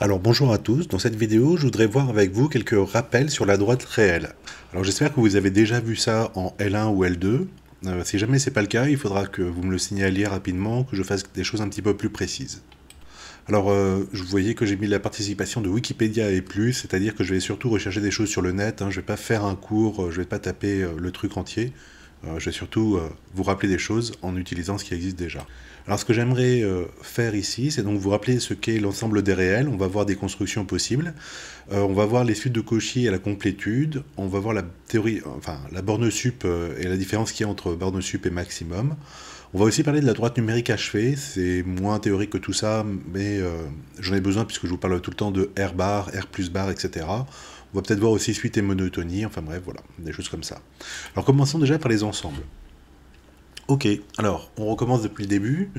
Alors bonjour à tous, dans cette vidéo je voudrais voir avec vous quelques rappels sur la droite réelle. Alors j'espère que vous avez déjà vu ça en L1 ou L2. Euh, si jamais c'est pas le cas, il faudra que vous me le signaliez rapidement, que je fasse des choses un petit peu plus précises. Alors, vous euh, voyez que j'ai mis la participation de Wikipédia et plus, c'est-à-dire que je vais surtout rechercher des choses sur le net, hein. je ne vais pas faire un cours, euh, je vais pas taper le truc entier, euh, je vais surtout euh, vous rappeler des choses en utilisant ce qui existe déjà. Alors ce que j'aimerais euh, faire ici, c'est donc vous rappeler ce qu'est l'ensemble des réels. On va voir des constructions possibles. on va voir les suites de Cauchy à la complétude. On va voir la théorie, enfin la borne sup et la différence qu'il y a entre borne sup et maximum. On va aussi parler de la droite numérique achevée, c'est moins théorique que tout ça, mais j'en ai besoin puisque je vous parle tout le temps de R bar, R plus bar, etc. On va peut-être voir aussi suite et monotonie, enfin bref, voilà, des choses comme ça. Alors commençons déjà par les ensembles. Ok, alors on recommence depuis le début.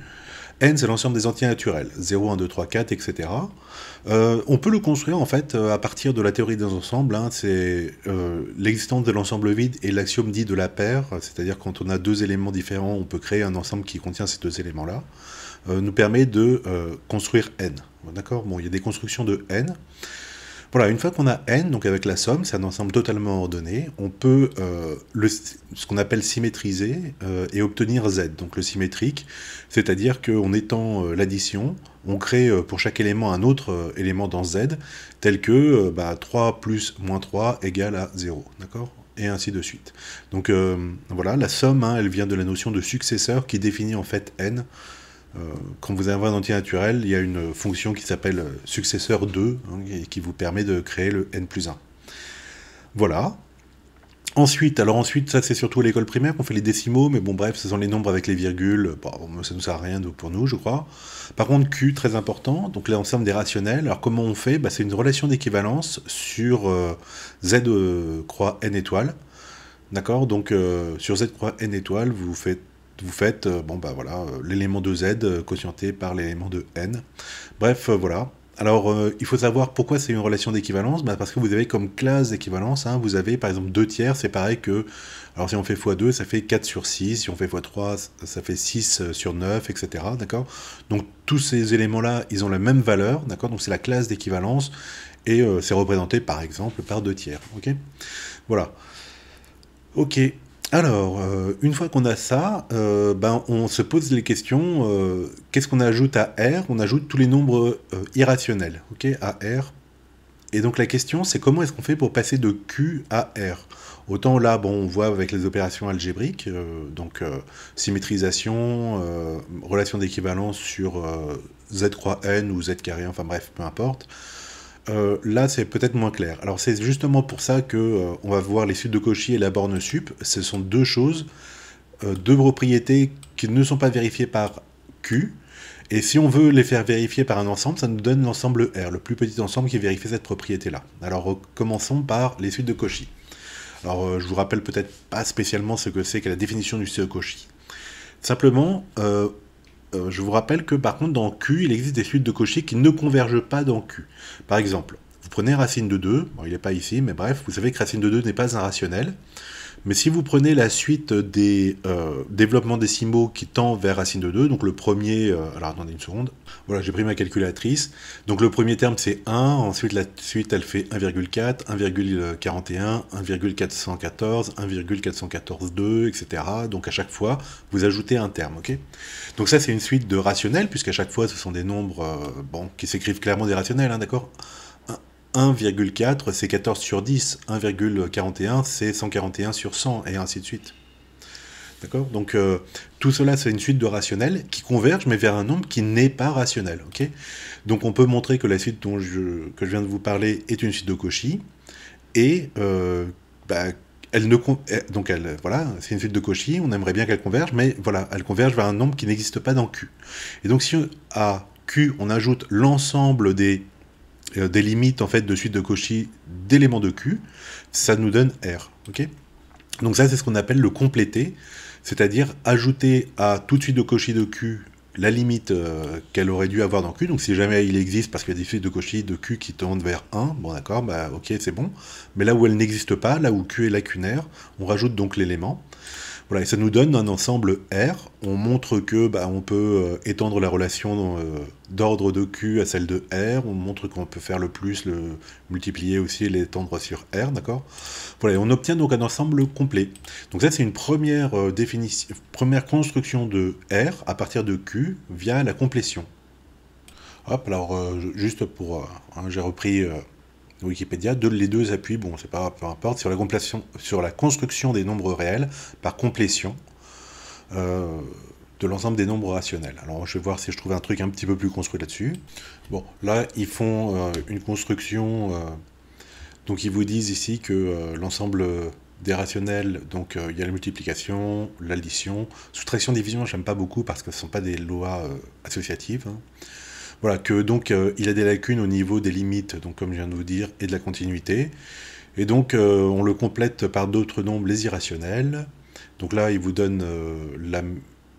N, c'est l'ensemble des entiers naturels, 0, 1, 2, 3, 4, etc. on peut le construire en fait euh, à partir de la théorie des ensembles. Hein. c'est euh, l'existence de l'ensemble vide et l'axiome dit de la paire, c'est-à-dire quand on a deux éléments différents, on peut créer un ensemble qui contient ces deux éléments-là, euh, nous permet de construire N. D'accord Bon, il y a des constructions de N. Voilà, une fois qu'on a n, donc avec la somme, c'est un ensemble totalement ordonné, on peut euh, le, ce qu'on appelle symétriser euh, et obtenir z, donc le symétrique, c'est-à-dire qu'on étant euh, l'addition, on crée pour chaque élément un autre élément dans z, tel que bah, 3 plus moins 3 égale à 0, d'accord et ainsi de suite. Donc voilà, la somme, hein, elle vient de la notion de successeur qui définit en fait n euh, quand vous avez un entier naturel, il y a une fonction qui s'appelle successeur 2 hein, et qui vous permet de créer le n plus 1. Voilà. Ensuite, alors ensuite, ça c'est surtout à l'école primaire qu'on fait les décimaux, mais bon bref, ce sont les nombres avec les virgules, ça ne sert à rien pour nous, je crois. Par contre, Q, très important, donc l'ensemble des rationnels. Alors comment on fait bah, C'est une relation d'équivalence sur euh, Z euh, croix n étoile. D'accord Donc sur Z croix n étoile, vous faites vous faites euh, bon bah voilà euh, l'élément de z quotienté euh, par l'élément de n. Bref, voilà. Alors, il faut savoir pourquoi c'est une relation d'équivalence. Bah, parce que vous avez comme classe d'équivalence, hein, vous avez par exemple 2 tiers, c'est pareil que. Alors, si on fait x2, ça fait 4 sur 6. Si on fait x3, ça fait 6 sur 9, etc. D'accord Donc, tous ces éléments-là, ils ont la même valeur. D'accord Donc, c'est la classe d'équivalence. Et c'est représenté par exemple par 2 tiers. OK Voilà. OK. Alors, euh, une fois qu'on a ça, euh, ben, on se pose les questions, euh, qu'est-ce qu'on ajoute à R On ajoute tous les nombres irrationnels, ok, à R. Et donc la question, c'est comment est-ce qu'on fait pour passer de Q à R Autant là, bon, on voit avec les opérations algébriques, donc symétrisation, relation d'équivalence sur Z croix N ou Z carré, enfin bref, peu importe. Euh, là c'est peut-être moins clair. Alors c'est justement pour ça que euh, on va voir les suites de Cauchy et la borne sup. Ce sont deux choses, euh, deux propriétés qui ne sont pas vérifiées par Q. Et si on veut les faire vérifier par un ensemble, ça nous donne l'ensemble R, le plus petit ensemble qui vérifie cette propriété-là. Alors commençons par les suites de Cauchy. Alors je vous rappelle peut-être pas spécialement ce que c'est que la définition du suite de Cauchy. Simplement, euh, je vous rappelle que par contre dans Q, il existe des suites de cochers qui ne convergent pas dans Q. Par exemple, vous prenez racine de 2, il n'est pas ici, mais bref, vous savez que racine de 2 n'est pas un rationnel. Mais si vous prenez la suite des euh, développements décimaux qui tend vers racine de 2, donc le premier, euh, alors attendez une seconde, voilà, j'ai pris ma calculatrice. Donc le premier terme c'est 1, ensuite la suite elle fait 1,4, 1,41, 1,414, 1,414, etc. Donc à chaque fois, vous ajoutez un terme, ok Donc ça c'est une suite de rationnels, puisqu'à chaque fois ce sont des nombres euh, bon, qui s'écrivent clairement des rationnels, hein, d'accord 1,4 c'est 14 sur 10, 1,41 c'est 141 sur 100, et ainsi de suite. D'accord Donc euh, tout cela, c'est une suite de rationnels qui converge, mais vers un nombre qui n'est pas rationnel. Donc on peut montrer que la suite dont je, que je viens de vous parler est une suite de Cauchy, et euh, bah, elle ne euh, donc elle voilà, c'est une suite de Cauchy. On aimerait bien qu'elle converge, mais voilà, elle converge vers un nombre qui n'existe pas dans Q. Et donc si à Q on ajoute l'ensemble des euh, des limites en fait de suite de Cauchy d'éléments de Q, ça nous donne R. ok Donc ça c'est ce qu'on appelle le compléter, c'est-à-dire ajouter à toute suite de Cauchy de Q la limite euh, qu'elle aurait dû avoir dans Q. Donc si jamais il existe, parce qu'il y a des suites de Cauchy de Q qui tendent vers 1, bon d'accord, bah ok c'est bon. Mais là où elle n'existe pas, là où Q est lacunaire, on rajoute donc l'élément. Voilà, et ça nous donne un ensemble R. On montre que bah, on peut euh, étendre la relation euh, d'ordre de Q à celle de R. On montre qu'on peut faire le plus, le multiplier aussi et l'étendre sur R, d'accord Voilà, et on obtient donc un ensemble complet. Donc ça, c'est une première euh, définition, première construction de R à partir de Q via la complétion. Hop, alors juste pour... Hein, j'ai repris... Wikipédia, de, les deux appuient, bon, c'est pas peu importe, sur la, sur la construction des nombres réels par complétion euh, de l'ensemble des nombres rationnels. Alors, je vais voir si je trouve un truc un petit peu plus construit là-dessus. Bon, là, ils font euh, une construction. Euh, donc, ils vous disent ici que l'ensemble des rationnels, donc il y a la multiplication, l'addition, soustraction, division, j'aime pas beaucoup parce que ce ne sont pas des lois associatives. Hein. Voilà, que donc euh, il a des lacunes au niveau des limites, donc comme je viens de vous dire, et de la continuité. Et donc euh, on le complète par d'autres nombres, les irrationnels. Donc là, il vous donne euh, la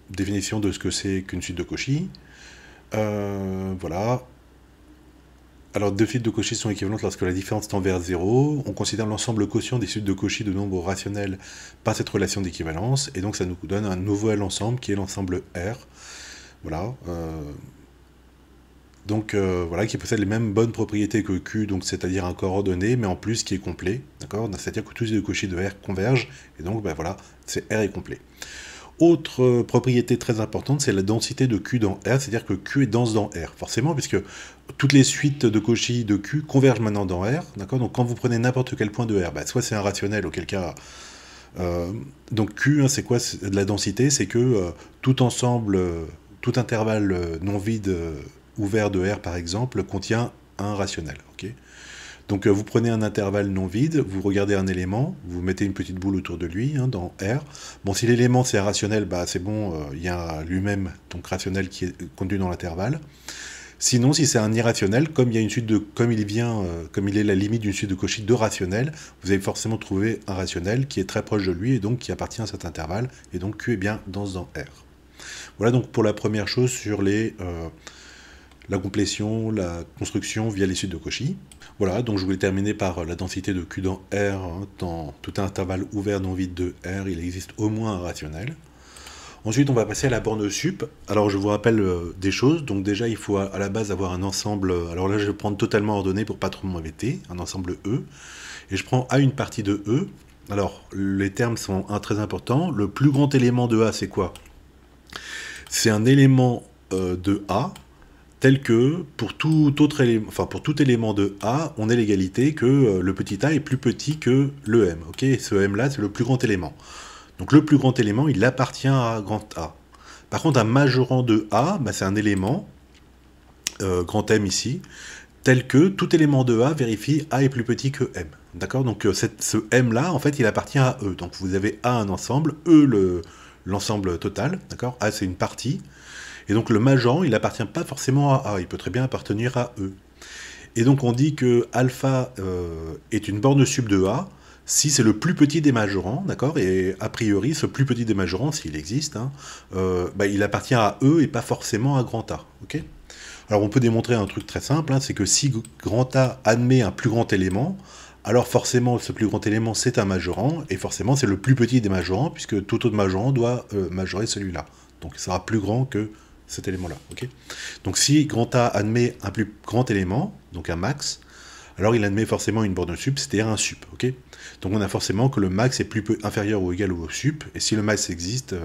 définition de ce que c'est qu'une suite de Cauchy. voilà. Alors, deux suites de Cauchy sont équivalentes lorsque la différence tend vers 0. On considère l'ensemble quotient des suites de Cauchy de nombres rationnels par cette relation d'équivalence, et donc ça nous donne un nouvel ensemble qui est l'ensemble R. Voilà donc euh, voilà, qui possède les mêmes bonnes propriétés que Q, donc c'est-à-dire un corps ordonné, mais en plus qui est complet, d'accord C'est-à-dire que tous les deux Cauchy de R convergent, et donc ben voilà, c'est R est complet. Autre euh, propriété très importante, c'est la densité de Q dans R, c'est-à-dire que Q est dense dans R, forcément, puisque toutes les suites de Cauchy de Q convergent maintenant dans R, d'accord Donc quand vous prenez n'importe quel point de R, ben, soit c'est un rationnel, ou cas euh, donc Q, hein, c'est quoi de la densité C'est que tout ensemble, tout intervalle non vide ouvert de R, par exemple, contient un rationnel. Donc euh, vous prenez un intervalle non vide, vous regardez un élément, vous mettez une petite boule autour de lui hein, dans R. Bon, si l'élément c'est rationnel, bah, c'est bon, euh, il y a lui-même, donc rationnel, qui est contenu dans l'intervalle. Sinon, si c'est un irrationnel, comme il une suite de, comme il vient, euh, comme il est la limite d'une suite de Cauchy de rationnel, vous allez forcément trouver un rationnel qui est très proche de lui et donc qui appartient à cet intervalle. Et donc Q est bien dans R. Voilà donc pour la première chose sur les, la complétion, la construction via les suites de Cauchy. Voilà, donc je voulais terminer par la densité de Q dans R. Hein, dans tout intervalle ouvert non vide de R, il existe au moins un rationnel. Ensuite, on va passer à la borne sup. Alors, je vous rappelle euh, des choses. Donc, déjà, il faut à la base avoir un ensemble. Euh, alors là, je vais prendre totalement ordonné pour pas trop m'embêter. Un ensemble E. Et je prends A une partie de E. Alors, les termes sont très importants. Le plus grand élément de A, c'est quoi C'est un élément euh, de A tel que pour tout autre élément, enfin pour tout élément de A, on a l'égalité que euh, le petit a est plus petit que le M. Ok, ce M là, c'est le plus grand élément. Donc le plus grand élément, il appartient à grand A. Par contre, un majorant de A, bah, c'est un élément euh, grand M ici, tel que tout élément de A vérifie A est plus petit que M. D'accord Donc euh, ce M là, en fait, il appartient à E. Donc vous avez A un ensemble, E l'ensemble total, d'accord A c'est une partie, et donc le majorant, il appartient pas forcément à A, il peut très bien appartenir à E. Et donc on dit que alpha euh, est une borne sub de A si c'est le plus petit des majorants, d'accord Et a priori, ce plus petit des majorants, s'il existe, hein, euh, bah, il appartient à E et pas forcément à grand A, ok Alors on peut démontrer un truc très simple, hein, c'est que si grand A admet un plus grand élément, alors forcément ce plus grand élément c'est un majorant, et forcément c'est le plus petit des majorants, puisque tout autre majorant doit euh, majorer celui-là. Donc il sera plus grand que cet élément-là. ok donc si grand A admet un plus grand élément, donc un max, alors il admet forcément une borne sup, c'est-à-dire un sup. ok donc on a forcément que le max est plus peu inférieur ou égal au sup, et si le max existe, euh,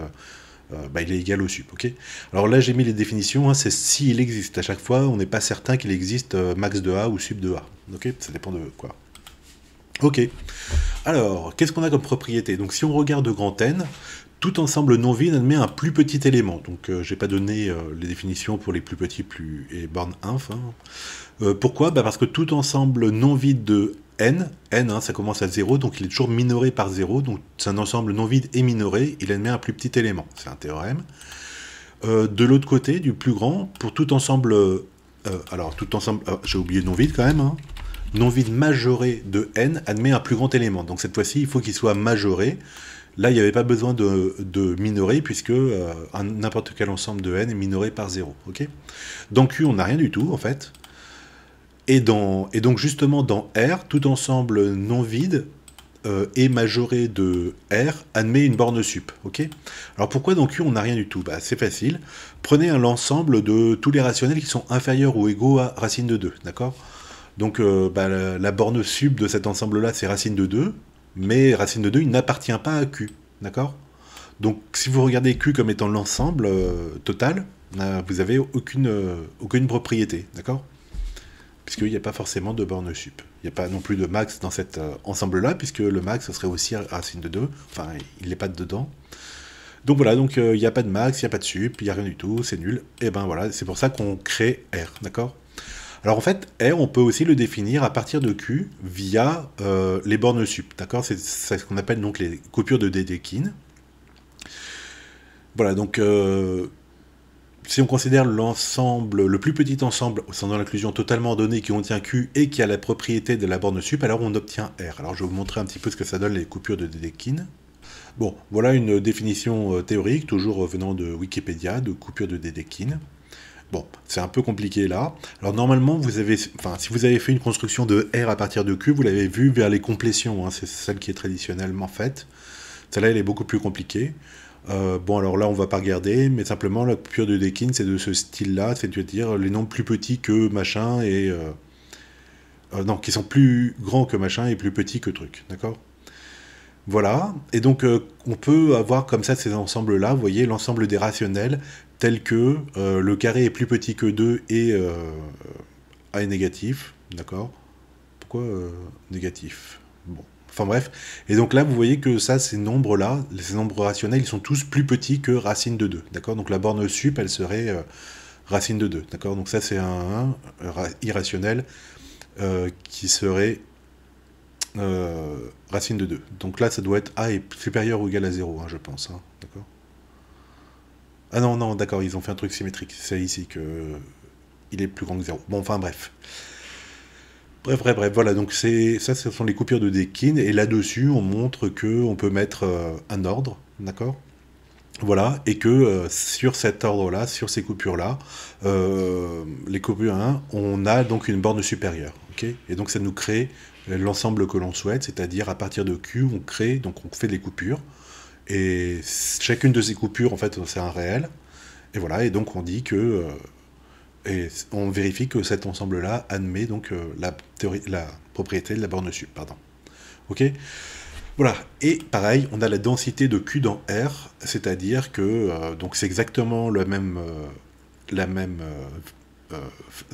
euh, bah, il est égal au sup. ok alors là j'ai mis les définitions, hein, c'est s'il existe. À chaque fois on n'est pas certain qu'il existe euh, max de A ou sup de A. ok ça dépend de quoi. Ok. Alors, qu'est-ce qu'on a comme propriété Donc si on regarde grand N, tout ensemble non vide admet un plus petit élément. Donc, je euh, j'ai pas donné euh, les définitions pour les plus petits plus et bornes inf. Hein. Euh, pourquoi bah, Parce que tout ensemble non vide de n, n hein, ça commence à 0, donc il est toujours minoré par 0. Donc, c'est un ensemble non vide et minoré, il admet un plus petit élément. C'est un théorème. de l'autre côté, du plus grand, pour tout ensemble. alors, tout ensemble. j'ai oublié non vide quand même. Hein. non vide majoré de n admet un plus grand élément. Donc cette fois-ci, il faut qu'il soit majoré. Là, il n'y avait pas besoin de, minorer, puisque euh, n'importe quel ensemble de n est minoré par 0. ok dans Q, on n'a rien du tout, en fait. Et, donc, justement, dans R, tout ensemble non vide euh, et majoré de R admet une borne sup. ok Alors, pourquoi dans Q, on n'a rien du tout bah, C'est facile. Prenez l'ensemble de tous les rationnels qui sont inférieurs ou égaux à racine de 2. D'accord donc euh, bah, la, borne sub de cet ensemble-là, c'est racine de 2 mais racine de 2, il n'appartient pas à Q, d'accord Donc si vous regardez Q comme étant l'ensemble euh, total, vous n'avez aucune, euh, aucune propriété, d'accord Puisqu'il n'y a pas forcément de borne sup. Il n'y a pas non plus de max dans cet euh, ensemble-là, puisque le max serait aussi racine de 2, enfin il n'est pas dedans. Donc voilà, donc il n'y a pas de max, il n'y a pas de sup, il n'y a rien du tout, c'est nul. Et ben voilà, c'est pour ça qu'on crée R, d'accord alors en fait, R, on peut aussi le définir à partir de Q via euh, les bornes sup. D'accord C'est ce qu'on appelle donc les coupures de Dedekind. Voilà, donc euh, si on considère l'ensemble, le plus petit ensemble au l'inclusion totalement donnée qui contient Q et qui a la propriété de la borne sup, alors on obtient R. Alors je vais vous montrer un petit peu ce que ça donne les coupures de Dedekind. Bon, voilà une définition euh, théorique, toujours venant de Wikipédia, de coupure de Dedekind. Bon, c'est un peu compliqué là. Alors normalement, vous avez, enfin, si vous avez fait une construction de R à partir de Q, vous l'avez vu vers les complétions, hein. c'est celle qui est traditionnellement faite. Celle-là, elle est beaucoup plus compliquée. Euh, bon, alors là, on va pas regarder, mais simplement, la coupure de Dekin, c'est de ce style-là, c'est-à-dire les nombres plus petits que machin et... Euh, euh, non, qui sont plus grands que machin et plus petits que truc, d'accord voilà, et donc euh, on peut avoir comme ça ces ensembles-là, vous voyez, l'ensemble des rationnels tels que euh, le carré est plus petit que 2 et euh, A est négatif, d'accord Pourquoi négatif Bon, enfin bref, et donc là vous voyez que ça, ces nombres-là, ces nombres rationnels, ils sont tous plus petits que racine de 2, d'accord Donc la borne sup, elle serait racine de 2, d'accord Donc ça c'est un irrationnel qui serait euh, racine de 2. Donc là, ça doit être a est supérieur ou égal à 0, hein, je pense. Hein, d'accord Ah non, non, d'accord, ils ont fait un truc symétrique. C'est ici que il est plus grand que 0. Bon, enfin, bref. Bref, bref, bref, voilà, donc c'est ça, ce sont les coupures de Dekin, et là-dessus, on montre que on peut mettre euh, un ordre, d'accord voilà, et que euh, sur cet ordre-là, sur ces coupures-là, les coupures 1, on a donc une borne supérieure, ok Et donc ça nous crée l'ensemble que l'on souhaite, c'est-à-dire à partir de Q, on crée, donc on fait des coupures, et chacune de ces coupures, en fait, c'est un réel, et voilà, et donc on dit que, euh, et on vérifie que cet ensemble-là admet donc euh, la, la propriété de la borne SUP, pardon. Ok voilà, et pareil, on a la densité de Q dans R, c'est-à-dire que euh, donc c'est exactement même, la même euh,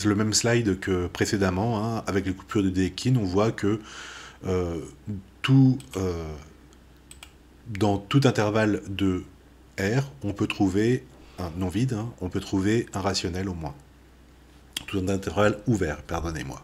le même slide que précédemment, hein. avec les coupures de Dedekind, on voit que euh, tout, euh, dans tout intervalle de R, on peut trouver un non vide, hein. on peut trouver un rationnel au moins. Tout un intervalle ouvert, pardonnez-moi.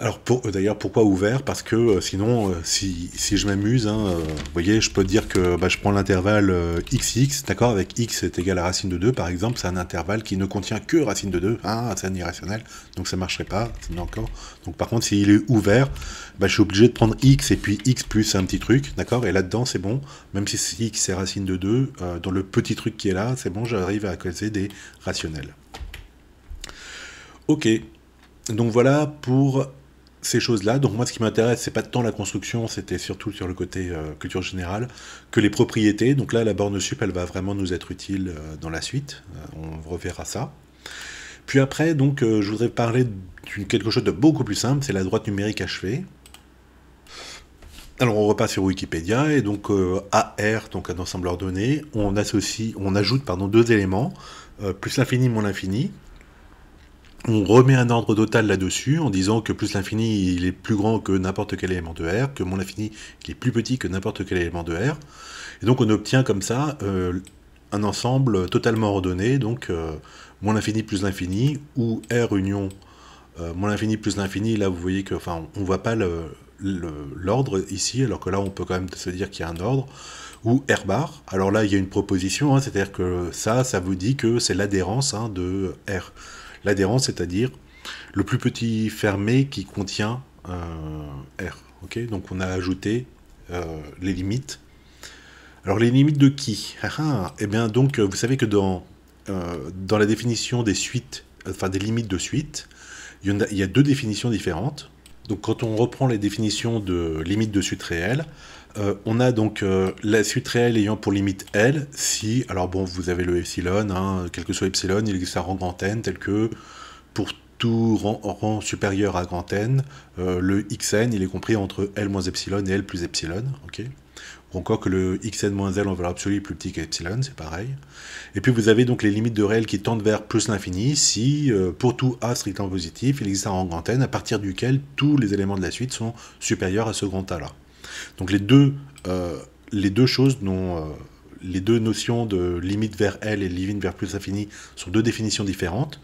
Alors pour, euh, d'ailleurs, pourquoi ouvert Parce que euh, sinon, euh, si, je m'amuse, hein, vous voyez, je peux dire que bah, je prends l'intervalle xx, d'accord, avec x est égal à racine de 2, par exemple, c'est un intervalle qui ne contient que racine de 2, hein, c'est un irrationnel, donc ça ne marcherait pas, encore. Donc par contre, s'il est ouvert, bah, je suis obligé de prendre x et puis x plus un petit truc, d'accord, et là-dedans, c'est bon, même si x est racine de 2, dans le petit truc qui est là, c'est bon, j'arrive à causer des rationnels. Ok, donc voilà pour ces choses-là. Donc moi, ce qui m'intéresse, c'est pas tant la construction, c'était surtout sur le côté euh, culture générale, que les propriétés. Donc là, la borne sup, elle va vraiment nous être utile euh, dans la suite. Euh, on reverra ça. Puis après, donc, je voudrais parler d'une quelque chose de beaucoup plus simple, c'est la droite numérique achevée. Alors on repasse sur Wikipédia et donc AR, donc un ensemble ordonné, on associe, on ajoute pardon deux éléments, plus l'infini moins l'infini on remet un ordre total là-dessus en disant que plus l'infini il est plus grand que n'importe quel élément de R, que moins l'infini il est plus petit que n'importe quel élément de R. Et donc on obtient comme ça euh, un ensemble totalement ordonné, donc euh, moins l'infini plus l'infini, ou R union euh, moins l'infini plus l'infini, là vous voyez que enfin on voit pas l'ordre ici, alors que là on peut quand même se dire qu'il y a un ordre, ou R bar. Alors là il y a une proposition, hein, c'est-à-dire que ça, ça vous dit que c'est l'adhérence hein, de R l'adhérence, c'est-à-dire le plus petit fermé qui contient R. Donc on a ajouté euh, les limites. Alors les limites de qui ah, ah, Eh bien donc vous savez que dans, euh, dans la définition des suites, enfin des limites de suite, il y, a, il y a deux définitions différentes. Donc quand on reprend les définitions de limites de suite réelle, euh, on a donc euh, la suite réelle ayant pour limite L si, alors bon, vous avez le epsilon, hein, quel que soit epsilon, il existe un rang N tel que pour tout rang, supérieur à grand N, euh, le xn il est compris entre L moins epsilon et L plus epsilon, ok ou encore que le xn moins L en valeur absolue est plus petit epsilon, c'est pareil. Et puis vous avez donc les limites de réel qui tendent vers plus l'infini si, pour tout A strictement positif, il existe un rang N à partir duquel tous les éléments de la suite sont supérieurs à ce grand A-là. Donc les deux, euh, les deux choses euh, les deux notions de limite vers L et limite vers plus infini sont deux définitions différentes.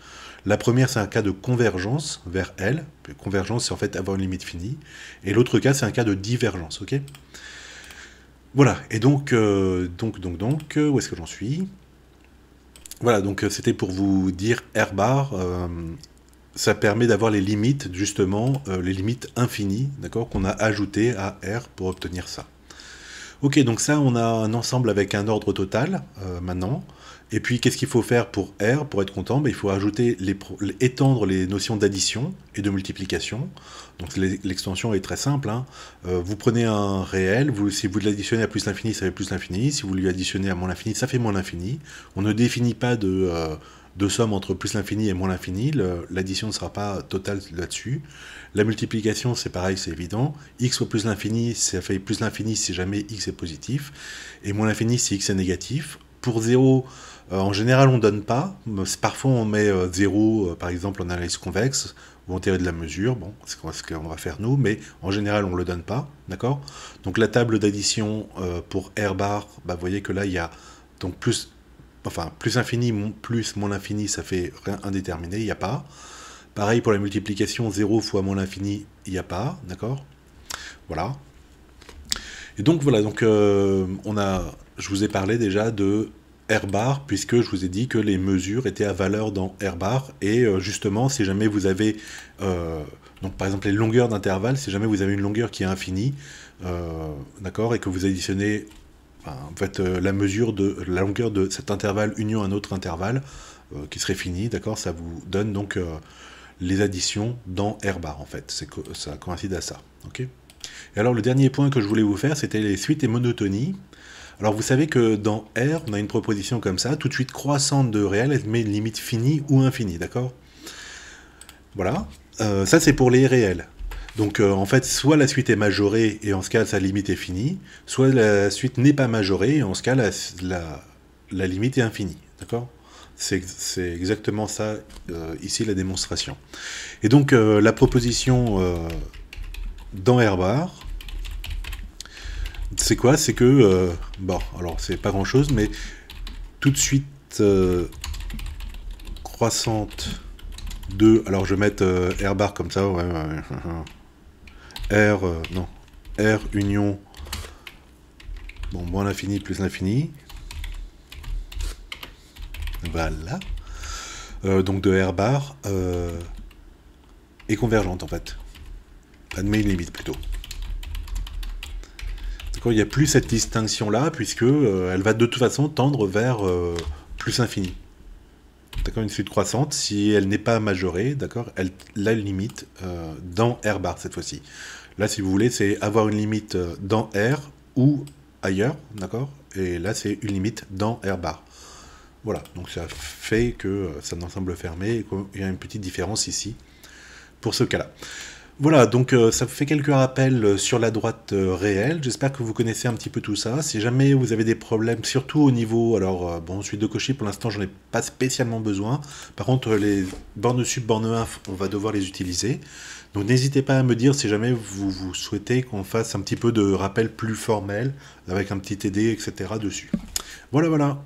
La première, c'est un cas de convergence vers L. Convergence, c'est en fait avoir une limite finie. Et l'autre cas, c'est un cas de divergence. Voilà. Et donc, euh, donc, donc, donc, où est-ce que j'en suis Voilà. Donc, c'était pour vous dire R bar ça permet d'avoir les limites, justement, euh, les limites infinies, d'accord, qu'on a ajoutées à R pour obtenir ça. Ok, donc ça, on a un ensemble avec un ordre total, euh, maintenant. Et puis, qu'est-ce qu'il faut faire pour R, pour être content ben, Il faut ajouter les étendre les notions d'addition et de multiplication. Donc, l'extension est très simple. Hein. Euh, vous prenez un réel, vous, si vous l'additionnez à plus l'infini, ça fait plus l'infini. Si vous lui additionnez à moins l'infini, ça fait moins l'infini. On ne définit pas de deux sommes entre plus l'infini et moins l'infini, l'addition ne sera pas totale là-dessus. La multiplication, c'est pareil, c'est évident. x au plus l'infini, ça fait plus l'infini si jamais x est positif, et moins l'infini si x est négatif. Pour 0, euh, en général, on ne donne pas. Parfois, on met 0, euh, euh, par exemple, en analyse convexe, ou en théorie de la mesure, bon, c'est ce qu'on va faire nous, mais en général, on ne le donne pas, d'accord Donc la table d'addition pour R bar, bah, vous voyez que là, il y a donc plus enfin, plus infini, plus moins infini, ça fait rien indéterminé, il n'y a pas. Pareil pour la multiplication 0 fois moins l'infini, il n'y a pas, d'accord Voilà. Et donc voilà, donc euh, on a, je vous ai parlé déjà de R bar, puisque je vous ai dit que les mesures étaient à valeur dans R bar, et euh, justement, si jamais vous avez, euh, donc par exemple les longueurs d'intervalle, si jamais vous avez une longueur qui est infinie, d'accord, et que vous additionnez en fait, euh, la mesure de la longueur de cet intervalle union à un autre intervalle euh, qui serait fini, d'accord Ça vous donne donc euh, les additions dans R bar, en fait. ça coïncide à ça, ok Et alors, le dernier point que je voulais vous faire, c'était les suites et monotonies. Alors vous savez que dans R, on a une proposition comme ça, tout de suite croissante de réel, mais limite finie ou infinie, d'accord Voilà, ça c'est pour les réels. Donc euh, en fait, soit la suite est majorée et en ce cas sa limite est finie, soit la suite n'est pas majorée et en ce cas la, limite est infinie. D'accord c'est, exactement ça euh, ici la démonstration. Et donc euh, la proposition dans R-bar, c'est quoi C'est que, bon, alors c'est pas grand chose, mais tout de suite croissante de alors je vais mettre R-bar comme ça, R, euh, non, R union, bon, moins l'infini plus l'infini. Voilà. Euh, donc de R bar est euh, convergente en fait. Admet une limite plutôt. D'accord, il n'y a plus cette distinction là puisque elle va de toute façon tendre vers plus infini une suite croissante, si elle n'est pas majorée, d'accord, elle la limite euh, dans R bar cette fois-ci. Là, si vous voulez, c'est avoir une limite euh, dans R ou ailleurs, d'accord Et là, c'est une limite dans R bar. Voilà, donc ça fait que euh, ça n'en semble fermé Il y a une petite différence ici pour ce cas-là. Voilà, donc euh, ça vous fait quelques rappels euh, sur la droite euh, réelle. J'espère que vous connaissez un petit peu tout ça. Si jamais vous avez des problèmes, surtout au niveau, alors bon, suite de cocher, pour l'instant j'en ai pas spécialement besoin. Par contre, les bornes sub, bornes inf, on va devoir les utiliser. Donc n'hésitez pas à me dire si jamais vous, vous souhaitez qu'on fasse un petit peu de rappel plus formel avec un petit TD, etc. dessus. Voilà, voilà.